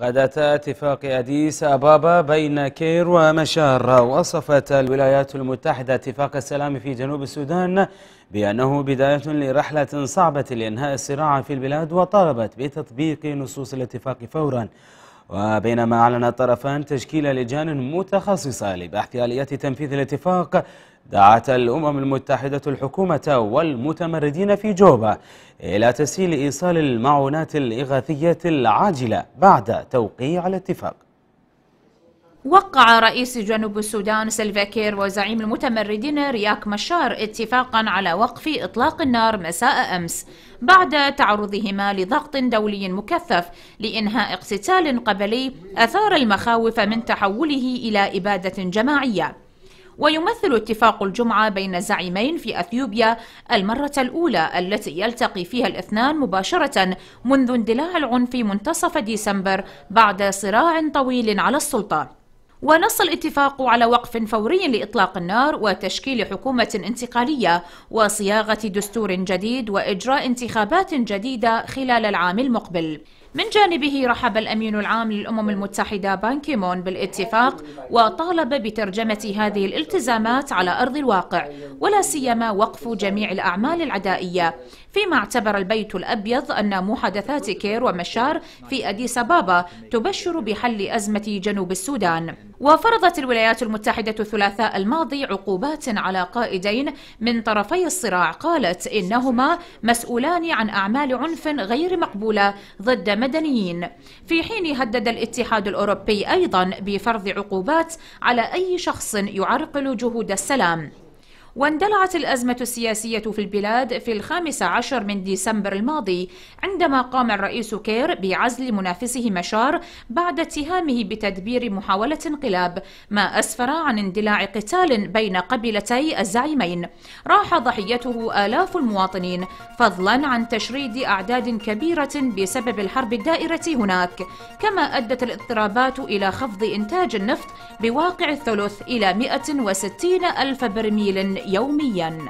غداة اتفاق أديس أبابا بين كير ومشار وصفت الولايات المتحدة اتفاق السلام في جنوب السودان بأنه بداية لرحلة صعبة لإنهاء الصراع في البلاد وطالبت بتطبيق نصوص الاتفاق فوراً وبينما أعلن الطرفان تشكيل لجان متخصصة لبحث آليات تنفيذ الاتفاق دعت الأمم المتحدة الحكومة والمتمردين في جوبا إلى تسهيل إيصال المعونات الإغاثية العاجلة بعد توقيع الاتفاق وقع رئيس جنوب السودان سلفاكير وزعيم المتمردين رياك مشار اتفاقا على وقف إطلاق النار مساء أمس بعد تعرضهما لضغط دولي مكثف لإنهاء اقتتال قبلي أثار المخاوف من تحوله إلى إبادة جماعية ويمثل اتفاق الجمعة بين زعيمين في أثيوبيا المرة الأولى التي يلتقي فيها الاثنان مباشرة منذ اندلاع العنف منتصف ديسمبر بعد صراع طويل على السلطة ونص الاتفاق على وقف فوري لإطلاق النار وتشكيل حكومة انتقالية وصياغة دستور جديد وإجراء انتخابات جديدة خلال العام المقبل من جانبه رحب الأمين العام للأمم المتحدة بانكيمون بالاتفاق وطالب بترجمة هذه الالتزامات على أرض الواقع ولا سيما وقف جميع الأعمال العدائية فيما اعتبر البيت الأبيض أن محادثات كير ومشار في أديس أبابا تبشر بحل أزمة جنوب السودان وفرضت الولايات المتحدة الثلاثاء الماضي عقوبات على قائدين من طرفي الصراع قالت إنهما مسؤولان عن أعمال عنف غير مقبولة ضد مدنيين في حين هدد الاتحاد الأوروبي أيضا بفرض عقوبات على أي شخص يعرقل جهود السلام واندلعت الأزمة السياسية في البلاد في الخامس عشر من ديسمبر الماضي عندما قام الرئيس كير بعزل منافسه مشار بعد اتهامه بتدبير محاولة انقلاب ما أسفر عن اندلاع قتال بين قبيلتي الزعيمين راح ضحيته آلاف المواطنين فضلا عن تشريد أعداد كبيرة بسبب الحرب الدائرة هناك كما أدت الاضطرابات إلى خفض إنتاج النفط بواقع الثلث إلى 160 ألف برميل يومياً